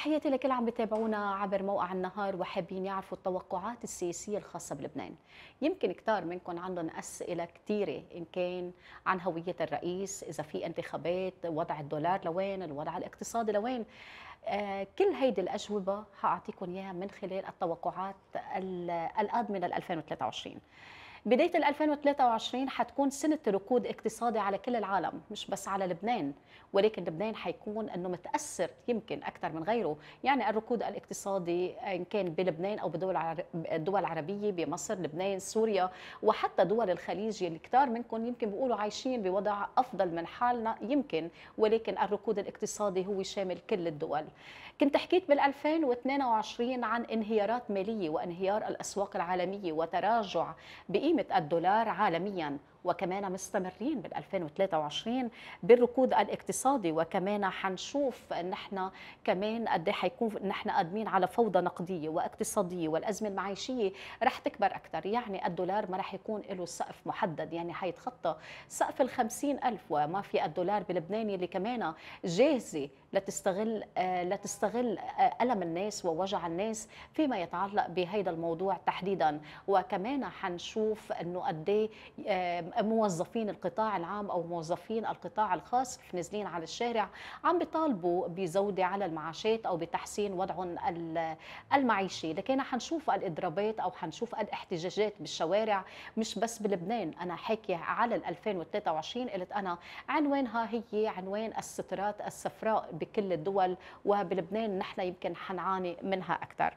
تحياتي لكل عم بتابعونا عبر موقع النهار وحابين يعرفوا التوقعات السياسية الخاصة بلبنان يمكن كتار منكم عندهم أسئلة كثيرة إن كان عن هوية الرئيس إذا في انتخابات وضع الدولار لوين الوضع الاقتصادي لوين آه، كل هيدي الأجوبة حأعطيكم إياها من خلال التوقعات القادمة لل 2023 بدايه 2023 حتكون سنه ركود اقتصادي على كل العالم مش بس على لبنان ولكن لبنان حيكون انه متاثر يمكن اكثر من غيره يعني الركود الاقتصادي ان كان بلبنان او بدول الدول العربيه بمصر لبنان سوريا وحتى دول الخليج اللي يعني كثار منكم يمكن بيقولوا عايشين بوضع افضل من حالنا يمكن ولكن الركود الاقتصادي هو شامل كل الدول كنت حكيت بال 2022 عن انهيارات ماليه وانهيار الاسواق العالميه وتراجع بقيمه قيمة الدولار عالمياً وكمان مستمرين بال 2023 بالركود الاقتصادي وكمان حنشوف نحن كمان قد إيه حيكون نحن قادمين على فوضى نقديه واقتصاديه والازمه المعيشيه رح تكبر اكثر يعني الدولار ما رح يكون له سقف محدد يعني حيتخطى سقف ال ألف وما في الدولار بلبنان اللي كمان جاهزه لتستغل آه، لتستغل آه، الم الناس ووجع الناس فيما يتعلق بهذا الموضوع تحديدا وكمان حنشوف انه قد إيه، آه، موظفين القطاع العام او موظفين القطاع الخاص نازلين على الشارع عم بيطالبوا بزوده على المعاشات او بتحسين وضعهم المعيشي لكن حنشوف الاضرابات او حنشوف الاحتجاجات بالشوارع مش بس بلبنان انا حاكيه على 2023 قلت انا عنوانها هي عنوان السترات الصفراء بكل الدول وبلبنان نحن يمكن حنعاني منها اكثر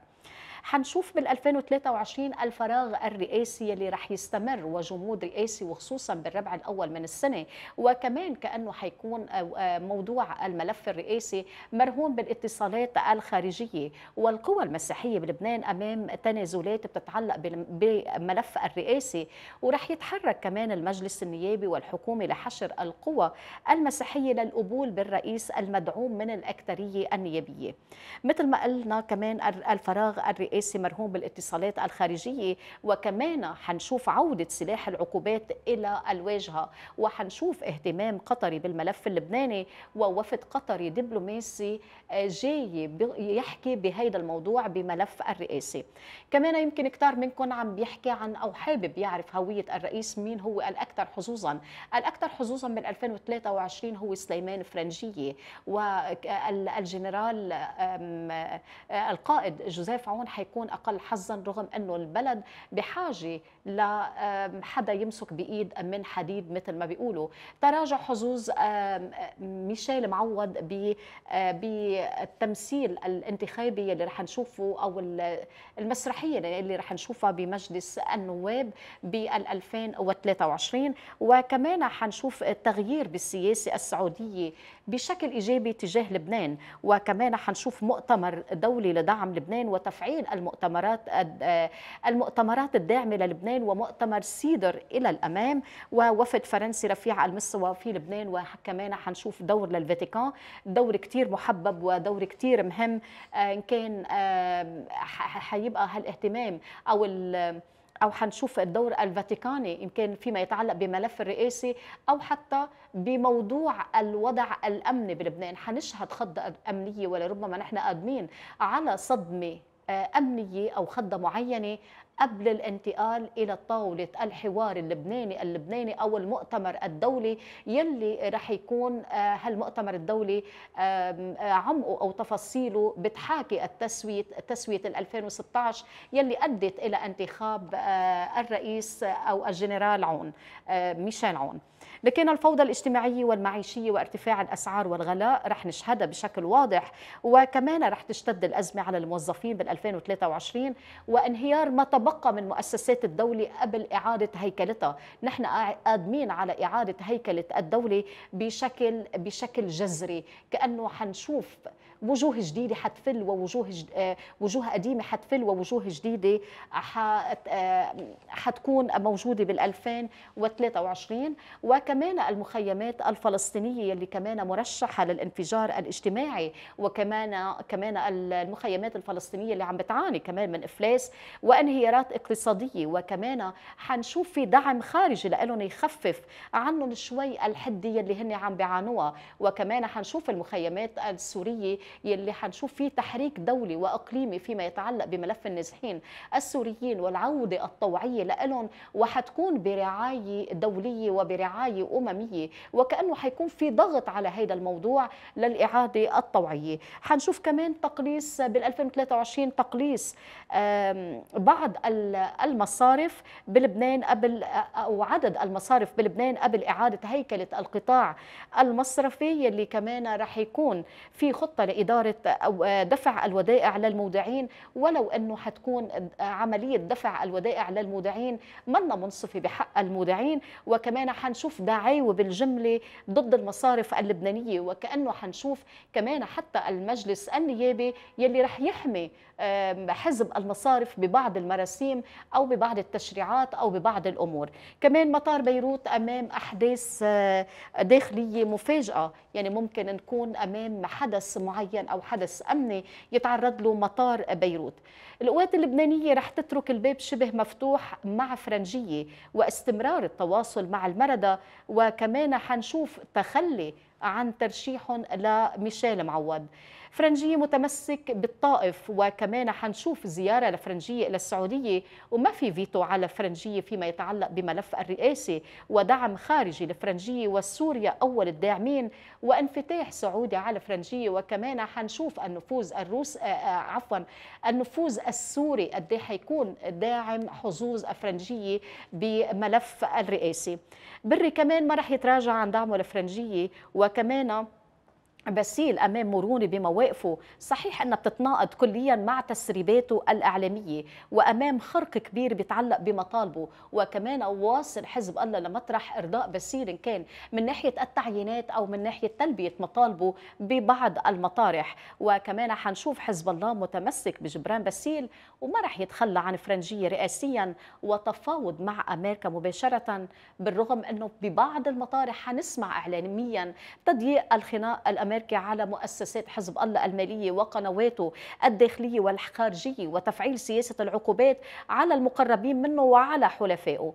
حنشوف بال 2023 الفراغ الرئاسي اللي رح يستمر وجمود رئاسي وخصوصا بالربع الاول من السنه وكمان كانه حيكون آه، آه، موضوع الملف الرئاسي مرهون بالاتصالات الخارجيه والقوى المسيحيه بلبنان امام تنازلات بتتعلق بالملف الرئاسي ورح يتحرك كمان المجلس النيابي والحكومه لحشر القوى المسيحيه للقبول بالرئيس المدعوم من الاكثريه النيابيه مثل ما قلنا كمان الفراغ الرئاسي الرئاسي مرهون بالاتصالات الخارجية وكمان حنشوف عودة سلاح العقوبات إلى الواجهة وحنشوف اهتمام قطري بالملف اللبناني ووفد قطري دبلوماسي آه، جاي يحكي بهذا الموضوع بملف الرئاسي كمان يمكن كتار منكم عم بيحكي عن أو حابب يعرف هوية الرئيس مين هو الأكثر حظوظا الأكثر حظوظا من 2023 هو سليمان فرنجية والجنرال آه، القائد جوزيف عون حي يكون اقل حظا رغم انه البلد بحاجه لحدا يمسك بايد من حديد مثل ما بيقولوا تراجع حظوظ ميشيل معوض بالتمثيل آه، الانتخابي اللي رح نشوفه او المسرحيه اللي رح نشوفها بمجلس النواب بال 2023 وكمان حنشوف التغيير بالسياسه السعوديه بشكل ايجابي تجاه لبنان وكمان حنشوف مؤتمر دولي لدعم لبنان وتفعيل المؤتمرات آه، المؤتمرات الداعمة للبنان ومؤتمر سيدر إلى الأمام ووفد فرنسي رفيع المصوى في لبنان وكمان حنشوف دور للفاتيكان دور كتير محبب ودور كتير مهم آه، إن كان آه، حيبقى هالاهتمام أو او حنشوف الدور الفاتيكاني يمكن فيما يتعلق بملف الرئاسي او حتى بموضوع الوضع الامني بلبنان حنشهد خضه امنيه ولربما نحن قادمين على صدمه آه، امنيه او خضه معينه قبل الانتقال إلى طاولة الحوار اللبناني اللبناني أو المؤتمر الدولي يلي رح يكون آه، هالمؤتمر الدولي آه، عمقه أو تفاصيله بتحاكي التسوية تسوية 2016 يلي أدت إلى انتخاب آه، الرئيس أو الجنرال عون ميشيل عون لكن الفوضى الاجتماعية والمعيشية وارتفاع الأسعار والغلاء رح نشهدها بشكل واضح وكمان رح تشتد الأزمة على الموظفين بال 2023 وانهيار ما تبقى تتبقى من مؤسسات الدولة قبل إعادة هيكلتها نحن قادمين على إعادة هيكلة الدولة بشكل بشكل جذري كأنه حنشوف وجوه جديده حتفل ووجوه جد... آه، وجوه قديمه حتفل ووجوه جديده حت... آه، حتكون موجوده بال 2023 وكمان المخيمات الفلسطينيه اللي كمان مرشحه للانفجار الاجتماعي وكمان كمان المخيمات الفلسطينيه اللي عم بتعاني كمان من افلاس وانهيارات اقتصاديه وكمان حنشوف في دعم خارجي لهم يخفف عنهم شوي الحديه اللي هن عم بيعانوها وكمان حنشوف المخيمات السوريه يلي حنشوف فيه تحريك دولي واقليمي فيما يتعلق بملف النازحين السوريين والعوده الطوعيه لألهم وحتكون برعايه دوليه وبرعايه امميه وكانه حيكون في ضغط على هذا الموضوع للاعاده الطوعيه حنشوف كمان تقليص بال 2023 تقليص بعض المصارف بلبنان قبل او عدد المصارف بلبنان قبل اعاده هيكله القطاع المصرفي يلي كمان رح يكون في خطه إدارة أو دفع الودائع للمودعين ولو أنه حتكون عملية دفع الودائع للمودعين منا منصفة بحق المودعين وكمان حنشوف دعاوى بالجملة ضد المصارف اللبنانية وكأنه حنشوف كمان حتى المجلس النيابي يلي رح يحمي حزب المصارف ببعض المراسيم أو ببعض التشريعات أو ببعض الأمور كمان مطار بيروت أمام أحداث آه، داخلية مفاجأة يعني ممكن نكون أمام حدث معين معين أو حدث أمني يتعرض له مطار بيروت القوات اللبنانية رح تترك الباب شبه مفتوح مع فرنجية واستمرار التواصل مع المردى وكمان حنشوف تخلي عن ترشيحهم لميشيل معوض فرنجية متمسك بالطائف وكمان حنشوف زيارة لفرنجية إلى السعودية وما في فيتو على فرنجية فيما يتعلق بملف الرئاسي ودعم خارجي لفرنجية وسوريا أول الداعمين وانفتاح سعودي على فرنجية وكمان حنشوف النفوذ الروس آه، آه، عفوا النفوذ السوري قد إيه حيكون داعم حظوظ الفرنجية بملف الرئاسي بري كمان ما رح يتراجع عن دعمه لفرنجية وكمان باسيل امام مرونه بمواقفه صحيح انها بتتناقض كليا مع تسريباته الاعلاميه وامام خرق كبير بيتعلق بمطالبه وكمان واصل حزب الله لمطرح ارضاء باسيل ان كان من ناحيه التعيينات او من ناحيه تلبيه مطالبه ببعض المطارح وكمان حنشوف حزب الله متمسك بجبران باسيل وما راح يتخلى عن فرنجيه رئاسيا وتفاوض مع امريكا مباشره بالرغم انه ببعض المطارح حنسمع اعلاميا تضييق الخناق الامريكي الأمريكي على مؤسسات حزب الله المالية وقنواته الداخلية والخارجية وتفعيل سياسة العقوبات على المقربين منه وعلى حلفائه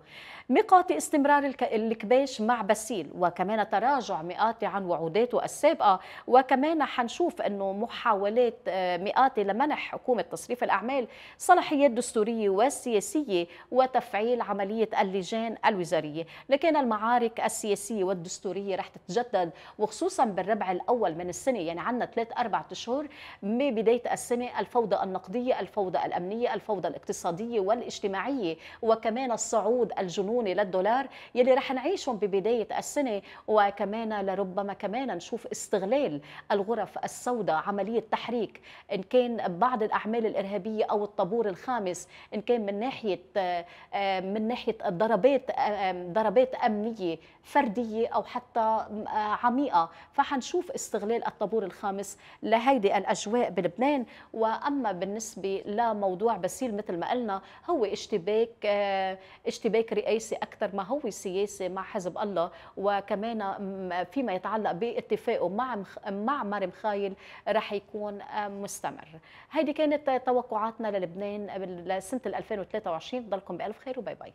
ميقات استمرار الكباش مع باسيل وكمان تراجع مئاتي عن وعوداته السابقة وكمان حنشوف أنه محاولات آه، مئاتي لمنح حكومة تصريف الأعمال صلاحيات دستورية وسياسيه وتفعيل عملية اللجان الوزارية لكن المعارك السياسية والدستورية رح تتجدد وخصوصا بالربع الأول الأول من السنة يعني عندنا ثلاث أربع أشهر من بداية السنة الفوضى النقدية الفوضى الأمنية الفوضى الاقتصادية والاجتماعية وكمان الصعود الجنوني للدولار يلي رح نعيشهم ببداية السنة وكمان لربما كمان نشوف استغلال الغرف السوداء عملية تحريك إن كان بعض الأعمال الإرهابية أو الطابور الخامس إن كان من ناحية آه، من ناحية ضربات آه، ضربات أمنية فردية أو حتى آه، عميقة فحنشوف استغلال استغلال الطابور الخامس لهيدي الأجواء بلبنان وأما بالنسبة لموضوع بسيل مثل ما قلنا هو اشتباك آه، اشتباك رئاسي أكثر ما هو سياسي مع حزب الله وكمان فيما يتعلق باتفاقه مع مع مريم خايل رح يكون آه، مستمر هيدي كانت توقعاتنا للبنان لسنه 2023 ضلكم بألف خير وباي باي